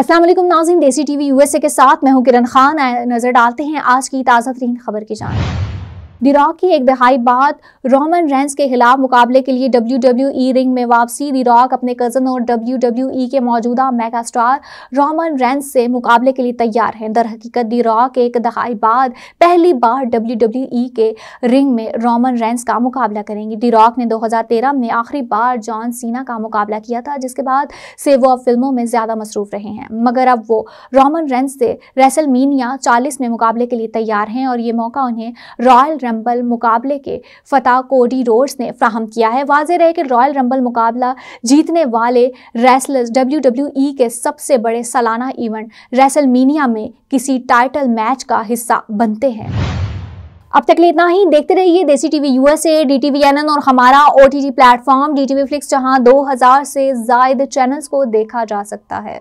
असलम नाजिन देसी TV USA के साथ मैं हूं किरण खान नजर डालते हैं आज की ताज़ा तरीन खबर की जान दिरा की एक दहाई बाद रोमन रेंस के खिलाफ मुकाबले के लिए डब्ल्यू डब्ल्यू ई रिंग में वापसी दिराक अपने कज़न और डब्ल्यू डब्ल्यू ई के मौजूदा मेगा स्टार रोमन रेंस से मुकाबले के लिए तैयार हैं दर हकीकत दिराक एक दहाई बाद पहली बार डब्ल्यू डब्ल्यू ई के रिंग में रोमन रेंस का मुकाबला करेंगी दिराक ने 2013 में आखिरी बार जॉन सीना का मुकाबला किया था जिसके बाद से वो अब फिल्मों में ज़्यादा मसरूफ़ रहे हैं मगर अब वो रोमन रेंस से रेसलमीनिया चालीस में मुकाबले के लिए तैयार हैं और ये मौका उन्हें रॉयल रंबल मुकाबले के फताह कोडी रोड्स ने फ्राहम किया है वाजह रहे कि रॉयल रंबल मुकाबला जीतने वाले रेसलर्स डब्ल्यू e के सबसे बड़े सालाना इवेंट रेसलमीनिया में किसी टाइटल मैच का हिस्सा बनते हैं अब तक लिए इतना ही देखते रहिए देसी TV USA D T N और हमारा O T T platform D TV flix जहाँ 2000 से जायद चैनल्स को देखा जा सकता है